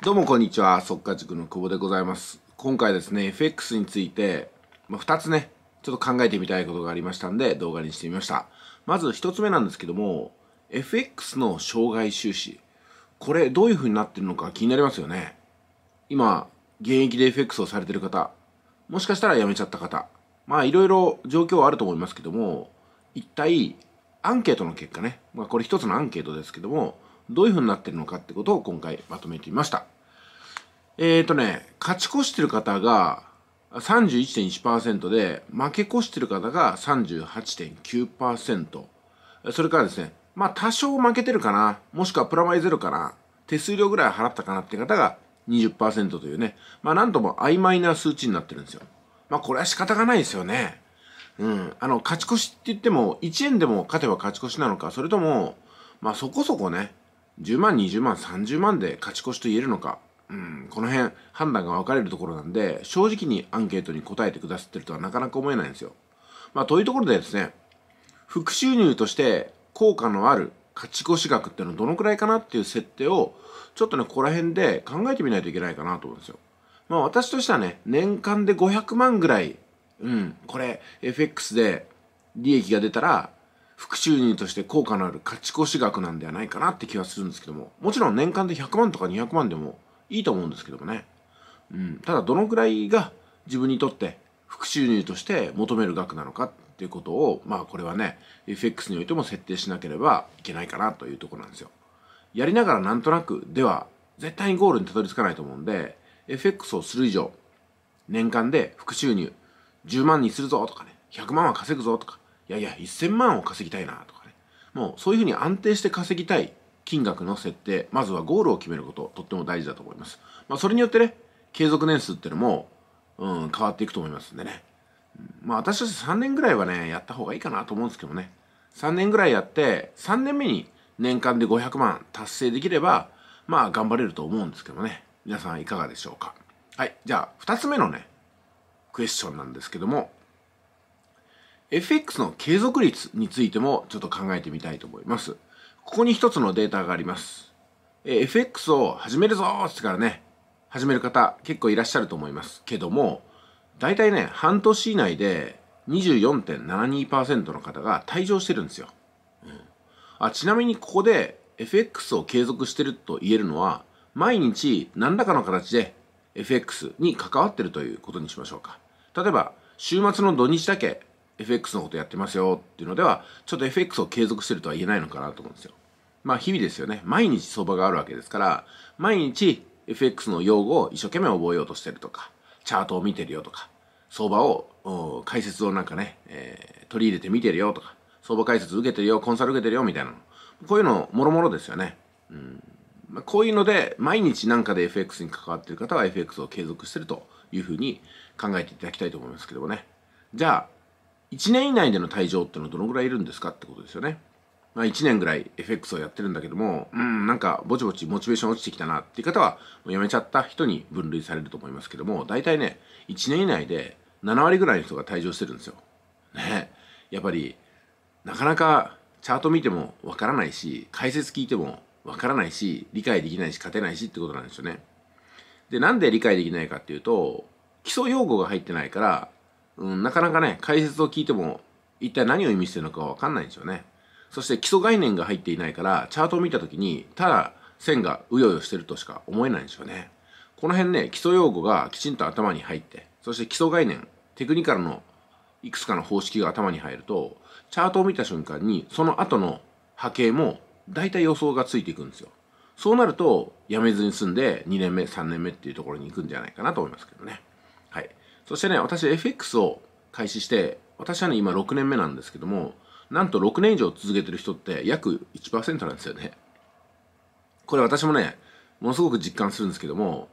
どうもこんにちは、速稼塾の久保でございます。今回ですね、FX について、まあ、2つね、ちょっと考えてみたいことがありましたんで、動画にしてみました。まず1つ目なんですけども、FX の障害収支。これ、どういう風になってるのか気になりますよね。今、現役で FX をされてる方、もしかしたら辞めちゃった方、まあ、いろいろ状況はあると思いますけども、一体、アンケートの結果ね、まあ、これ一つのアンケートですけども、どういう風になってるのかってことを今回まとめてみました。えっ、ー、とね、勝ち越してる方が31.1%で、負け越してる方が38.9%。それからですね、まあ多少負けてるかな、もしくはプラマイゼロかな、手数料ぐらい払ったかなって方が20%というね、まあなんとも曖昧な数値になってるんですよ。まあこれは仕方がないですよね。うん。あの、勝ち越しって言っても、1円でも勝てば勝ち越しなのか、それとも、まあそこそこね、10万、20万、30万で勝ち越しと言えるのか、うん、この辺判断が分かれるところなんで、正直にアンケートに答えてくださってるとはなかなか思えないんですよ。まあ、というところでですね、副収入として効果のある勝ち越し額ってのはどのくらいかなっていう設定を、ちょっとね、ここら辺で考えてみないといけないかなと思うんですよ。まあ私としてはね、年間で500万ぐらい、うん、これ、FX で利益が出たら、副収入として効果のある勝ち越し額なんではないかなって気はするんですけども、もちろん年間で100万とか200万でもいいと思うんですけどもね。うん、ただどのくらいが自分にとって副収入として求める額なのかっていうことを、まあこれはね、FX においても設定しなければいけないかなというところなんですよ。やりながらなんとなくでは絶対にゴールにたどり着かないと思うんで、FX をする以上、年間で副収入10万にするぞとかね、100万は稼ぐぞとか、いやいや1000万を稼ぎたいなとかねもうそういうふうに安定して稼ぎたい金額の設定まずはゴールを決めることとっても大事だと思います、まあ、それによってね継続年数っていうのも、うん、変わっていくと思いますんでねまあ私たち3年ぐらいはねやった方がいいかなと思うんですけどね3年ぐらいやって3年目に年間で500万達成できればまあ頑張れると思うんですけどね皆さんいかがでしょうかはいじゃあ2つ目のねクエスチョンなんですけども FX の継続率についてもちょっと考えてみたいと思います。ここに一つのデータがあります。え FX を始めるぞーってからね、始める方結構いらっしゃると思いますけども、だいたいね、半年以内で24.72%の方が退場してるんですよ。うん、あちなみにここで FX を継続してると言えるのは、毎日何らかの形で FX に関わってるということにしましょうか。例えば、週末の土日だけ FX のことやってますよっていうのでは、ちょっと FX を継続してるとは言えないのかなと思うんですよ。まあ日々ですよね。毎日相場があるわけですから、毎日 FX の用語を一生懸命覚えようとしてるとか、チャートを見てるよとか、相場を、解説をなんかね、えー、取り入れて見てるよとか、相場解説受けてるよ、コンサル受けてるよみたいなの。こういうの、もろもろですよね。うんまあ、こういうので、毎日なんかで FX に関わってる方は FX を継続してるというふうに考えていただきたいと思いますけどもね。じゃあ、1年以内での退場ってのはどのぐらいいるんですかってことですよね。まあ、1年ぐらい FX をやってるんだけども、うん、なんかぼちぼちモチベーション落ちてきたなっていう方は、もうやめちゃった人に分類されると思いますけども、大体ね、1年以内で7割ぐらいの人が退場してるんですよ。ね。やっぱり、なかなかチャート見てもわからないし、解説聞いてもわからないし、理解できないし、勝てないしってことなんですよね。で、なんで理解できないかっていうと、基礎用語が入ってないから、うん、なかなかね、解説を聞いても、一体何を意味してるのかわかんないんですよね。そして基礎概念が入っていないから、チャートを見た時に、ただ線がうようよしてるとしか思えないんですよね。この辺ね、基礎用語がきちんと頭に入って、そして基礎概念、テクニカルのいくつかの方式が頭に入ると、チャートを見た瞬間に、その後の波形も大体予想がついていくんですよ。そうなると、やめずに済んで、2年目、3年目っていうところに行くんじゃないかなと思いますけどね。はい。そしてね、私 FX を開始して、私はね、今6年目なんですけども、なんと6年以上続けてる人って約1%なんですよね。これ私もね、ものすごく実感するんですけども、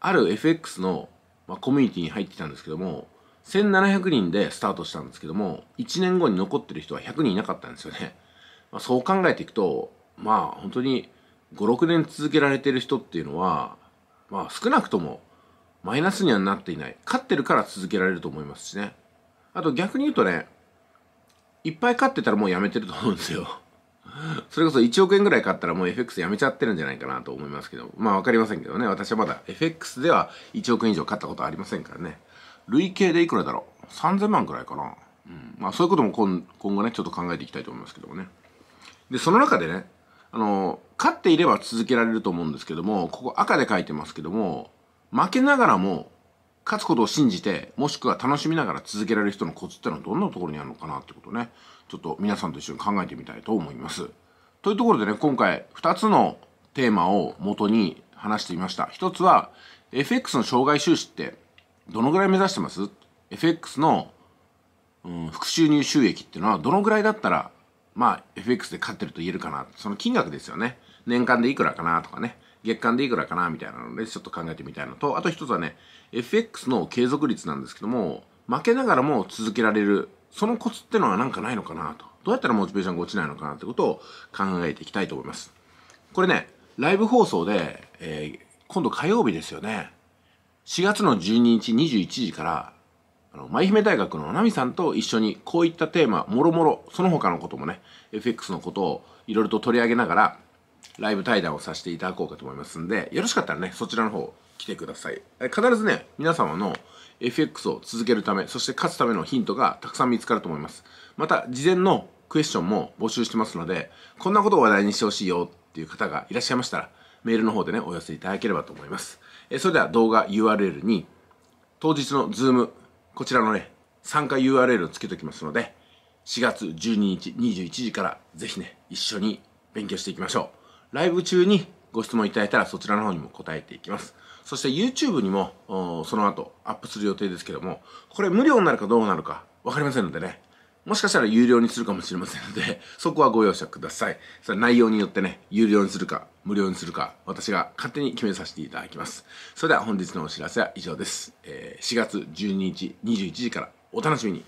ある FX の、まあ、コミュニティに入ってたんですけども、1700人でスタートしたんですけども、1年後に残ってる人は100人いなかったんですよね。まあ、そう考えていくと、まあ本当に5、6年続けられてる人っていうのは、まあ少なくともマイナスにはなっていない。勝ってるから続けられると思いますしね。あと逆に言うとね、いっぱい勝ってたらもうやめてると思うんですよ。それこそ1億円ぐらい買ったらもう FX やめちゃってるんじゃないかなと思いますけど、まあ分かりませんけどね、私はまだ FX では1億円以上買ったことありませんからね。累計でいくらだろう ?3000 万くらいかな。うん、まあそういうことも今今後ね、ちょっと考えていきたいと思いますけどもね。で、その中でね、あの、勝っていれば続けられると思うんですけども、ここ赤で書いてますけども、負けながらも勝つことを信じてもしくは楽しみながら続けられる人のコツってのはどんなところにあるのかなってことねちょっと皆さんと一緒に考えてみたいと思います。というところでね今回2つのテーマを元に話してみました。1つは FX の障害収支ってどのぐらい目指してます ?FX の、うん、副収入収益っていうのはどのぐらいだったらまあ FX で勝ってると言えるかなその金額ですよね。年間でいくらかなとかね。月間でいくらかなみたいなので、ちょっと考えてみたいのと、あと一つはね、FX の継続率なんですけども、負けながらも続けられる、そのコツってのはなんかないのかなと。どうやったらモチベーションが落ちないのかなってことを考えていきたいと思います。これね、ライブ放送で、えー、今度火曜日ですよね。4月の12日21時から、あの、舞姫大学のなみさんと一緒にこういったテーマ、もろもろ、その他のこともね、FX のことをいろいろと取り上げながら、ライブ対談をさせていただこうかと思いますんで、よろしかったらね、そちらの方来てください。必ずね、皆様の FX を続けるため、そして勝つためのヒントがたくさん見つかると思います。また、事前のクエスチョンも募集してますので、こんなことを話題にしてほしいよっていう方がいらっしゃいましたら、メールの方でね、お寄せいただければと思います。えそれでは動画 URL に、当日の Zoom、こちらのね、参加 URL をつけておきますので、4月12日21時からぜひね、一緒に勉強していきましょう。ライブ中にご質問いただいたらそちらの方にも答えていきます。そして YouTube にもその後アップする予定ですけども、これ無料になるかどうなるか分かりませんのでね、もしかしたら有料にするかもしれませんので、そこはご容赦ください。それ内容によってね、有料にするか無料にするか、私が勝手に決めさせていただきます。それでは本日のお知らせは以上です。えー、4月12日21時からお楽しみに。